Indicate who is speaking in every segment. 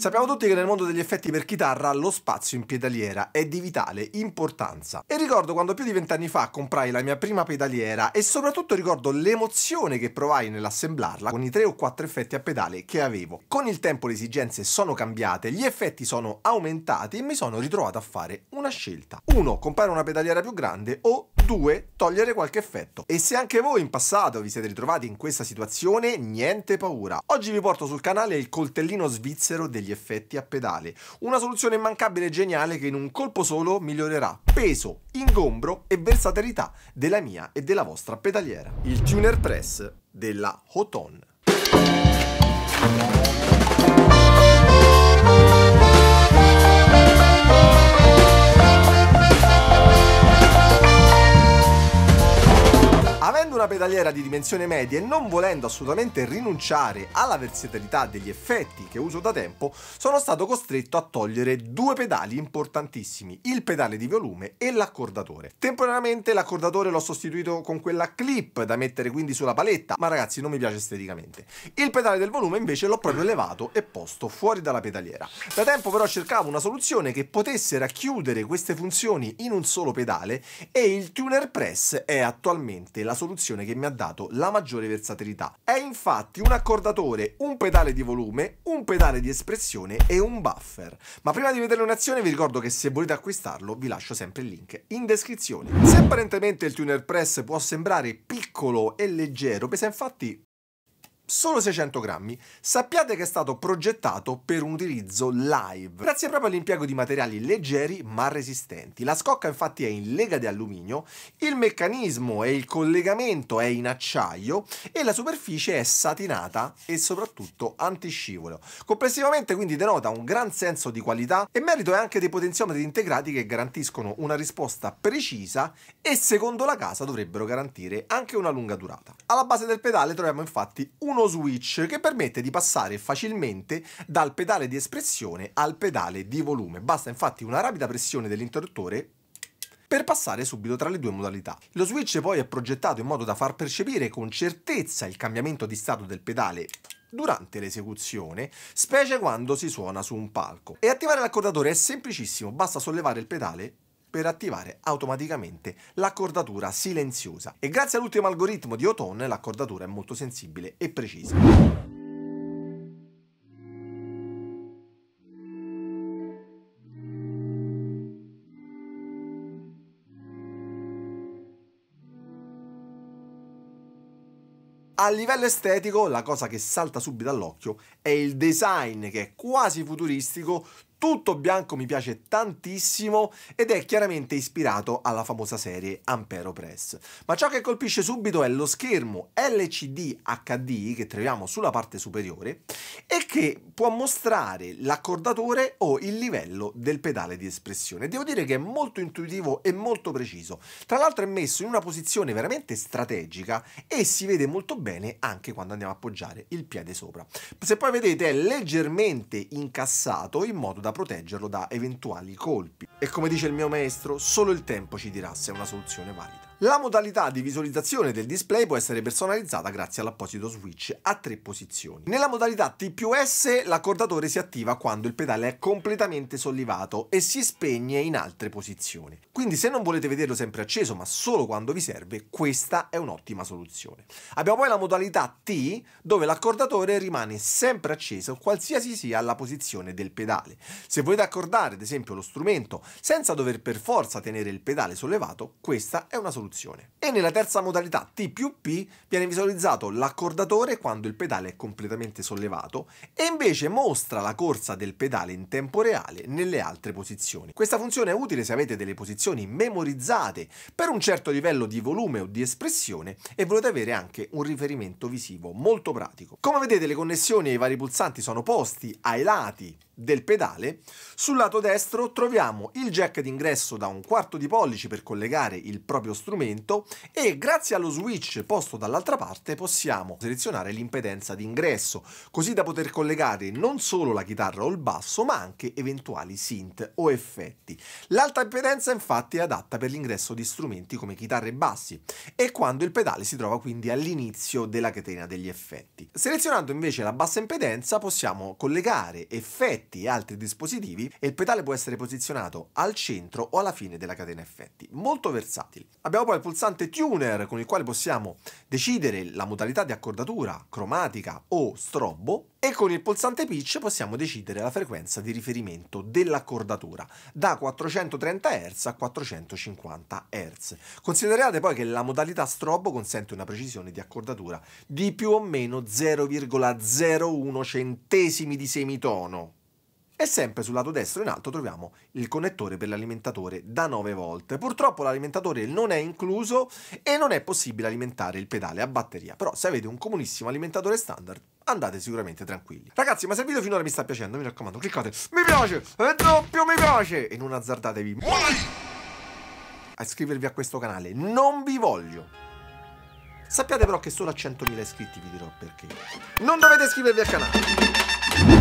Speaker 1: Sappiamo tutti che nel mondo degli effetti per chitarra lo spazio in pedaliera è di vitale importanza. E ricordo quando più di vent'anni fa comprai la mia prima pedaliera e soprattutto ricordo l'emozione che provai nell'assemblarla con i tre o quattro effetti a pedale che avevo. Con il tempo le esigenze sono cambiate, gli effetti sono aumentati e mi sono ritrovato a fare una scelta. 1. Comprare una pedaliera più grande o 2. Togliere qualche effetto. E se anche voi in passato vi siete ritrovati in questa situazione, niente paura. Oggi vi porto sul canale il coltellino svizzero degli degli effetti a pedale. Una soluzione immancabile e geniale che in un colpo solo migliorerà peso, ingombro e versatilità della mia e della vostra pedaliera. Il tuner press della Hoton. una pedaliera di dimensione media e non volendo assolutamente rinunciare alla versatilità degli effetti che uso da tempo, sono stato costretto a togliere due pedali importantissimi, il pedale di volume e l'accordatore. Temporaneamente l'accordatore l'ho sostituito con quella clip da mettere quindi sulla paletta, ma ragazzi non mi piace esteticamente. Il pedale del volume invece l'ho proprio elevato e posto fuori dalla pedaliera. Da tempo però cercavo una soluzione che potesse racchiudere queste funzioni in un solo pedale e il tuner press è attualmente la soluzione configurazione che mi ha dato la maggiore versatilità. È infatti un accordatore, un pedale di volume, un pedale di espressione e un buffer. Ma prima di vederlo in azione vi ricordo che se volete acquistarlo vi lascio sempre il link in descrizione. Se apparentemente il tuner press può sembrare piccolo e leggero, pesa infatti solo 600 grammi, sappiate che è stato progettato per un utilizzo live, grazie proprio all'impiego di materiali leggeri ma resistenti. La scocca infatti è in lega di alluminio, il meccanismo e il collegamento è in acciaio e la superficie è satinata e soprattutto antiscivolo. Complessivamente quindi denota un gran senso di qualità e merito è anche dei potenziometri integrati che garantiscono una risposta precisa e secondo la casa dovrebbero garantire anche una lunga durata. Alla base del pedale troviamo infatti uno uno switch che permette di passare facilmente dal pedale di espressione al pedale di volume. Basta infatti una rapida pressione dell'interruttore per passare subito tra le due modalità. Lo switch poi è progettato in modo da far percepire con certezza il cambiamento di stato del pedale durante l'esecuzione, specie quando si suona su un palco. E attivare l'accordatore è semplicissimo, basta sollevare il pedale per attivare automaticamente l'accordatura silenziosa. E grazie all'ultimo algoritmo di Oton l'accordatura è molto sensibile e precisa. A livello estetico, la cosa che salta subito all'occhio è il design che è quasi futuristico, tutto bianco mi piace tantissimo ed è chiaramente ispirato alla famosa serie Ampero Press. Ma ciò che colpisce subito è lo schermo LCD HD che troviamo sulla parte superiore e che può mostrare l'accordatore o il livello del pedale di espressione. Devo dire che è molto intuitivo e molto preciso. Tra l'altro è messo in una posizione veramente strategica e si vede molto bene anche quando andiamo a appoggiare il piede sopra. Se poi vedete è leggermente incassato in modo da da proteggerlo da eventuali colpi. E come dice il mio maestro, solo il tempo ci dirà se è una soluzione valida. La modalità di visualizzazione del display può essere personalizzata grazie all'apposito switch a tre posizioni. Nella modalità T l'accordatore si attiva quando il pedale è completamente sollevato e si spegne in altre posizioni. Quindi se non volete vederlo sempre acceso ma solo quando vi serve, questa è un'ottima soluzione. Abbiamo poi la modalità T dove l'accordatore rimane sempre acceso qualsiasi sia la posizione del pedale. Se volete accordare ad esempio lo strumento senza dover per forza tenere il pedale sollevato, questa è una soluzione funzione. E nella terza modalità T più P viene visualizzato l'accordatore quando il pedale è completamente sollevato e invece mostra la corsa del pedale in tempo reale nelle altre posizioni. Questa funzione è utile se avete delle posizioni memorizzate per un certo livello di volume o di espressione e volete avere anche un riferimento visivo molto pratico. Come vedete le connessioni e i vari pulsanti sono posti ai lati del pedale, sul lato destro troviamo il jack d'ingresso da un quarto di pollice per collegare il proprio strumento e grazie allo switch posto dall'altra parte possiamo selezionare l'impedenza d'ingresso, così da poter collegare non solo la chitarra o il basso, ma anche eventuali synth o effetti. L'alta impedenza infatti è adatta per l'ingresso di strumenti come chitarre e bassi e quando il pedale si trova quindi all'inizio della catena degli effetti. Selezionando invece la bassa impedenza possiamo collegare effetti e altri dispositivi e il pedale può essere posizionato al centro o alla fine della catena effetti. Molto versatile. Abbiamo poi il pulsante pulsante tuner con il quale possiamo decidere la modalità di accordatura cromatica o strobo e con il pulsante pitch possiamo decidere la frequenza di riferimento dell'accordatura da 430 Hz a 450 Hz. Considerate poi che la modalità strobo consente una precisione di accordatura di più o meno 0,01 centesimi di semitono e sempre sul lato destro in alto troviamo il connettore per l'alimentatore da 9 volt. Purtroppo l'alimentatore non è incluso e non è possibile alimentare il pedale a batteria, però se avete un comunissimo alimentatore standard andate sicuramente tranquilli. Ragazzi ma se il video finora mi sta piacendo mi raccomando cliccate mi piace e doppio mi piace e non azzardatevi mai a iscrivervi a questo canale, non vi voglio. Sappiate però che solo a 100.000 iscritti vi dirò perché. Non dovete iscrivervi al canale.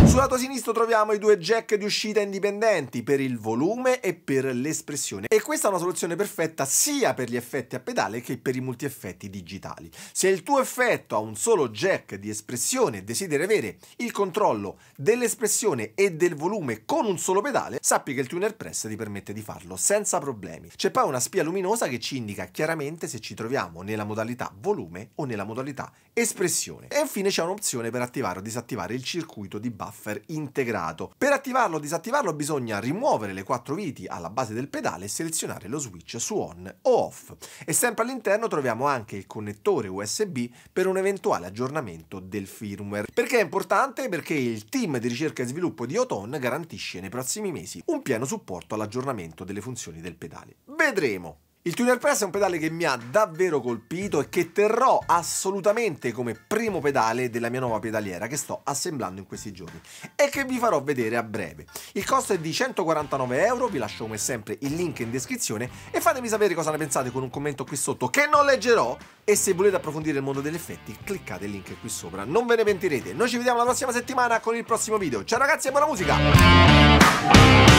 Speaker 1: Sul lato sinistro troviamo i due jack di uscita indipendenti per il volume e per l'espressione e questa è una soluzione perfetta sia per gli effetti a pedale che per i multi-effetti digitali. Se il tuo effetto ha un solo jack di espressione e desideri avere il controllo dell'espressione e del volume con un solo pedale, sappi che il Tuner Press ti permette di farlo senza problemi. C'è poi una spia luminosa che ci indica chiaramente se ci troviamo nella modalità volume volume o nella modalità espressione. E infine c'è un'opzione per attivare o disattivare il circuito di buffer integrato. Per attivarlo o disattivarlo bisogna rimuovere le quattro viti alla base del pedale e selezionare lo switch su on o off. E sempre all'interno troviamo anche il connettore USB per un eventuale aggiornamento del firmware. Perché è importante? Perché il team di ricerca e sviluppo di Oton garantisce nei prossimi mesi un pieno supporto all'aggiornamento delle funzioni del pedale. Vedremo! Il Tuner Press è un pedale che mi ha davvero colpito e che terrò assolutamente come primo pedale della mia nuova pedaliera che sto assemblando in questi giorni e che vi farò vedere a breve. Il costo è di 149 euro, vi lascio come sempre il link in descrizione e fatemi sapere cosa ne pensate con un commento qui sotto che non leggerò e se volete approfondire il mondo degli effetti cliccate il link qui sopra, non ve ne pentirete. Noi ci vediamo la prossima settimana con il prossimo video. Ciao ragazzi e buona musica!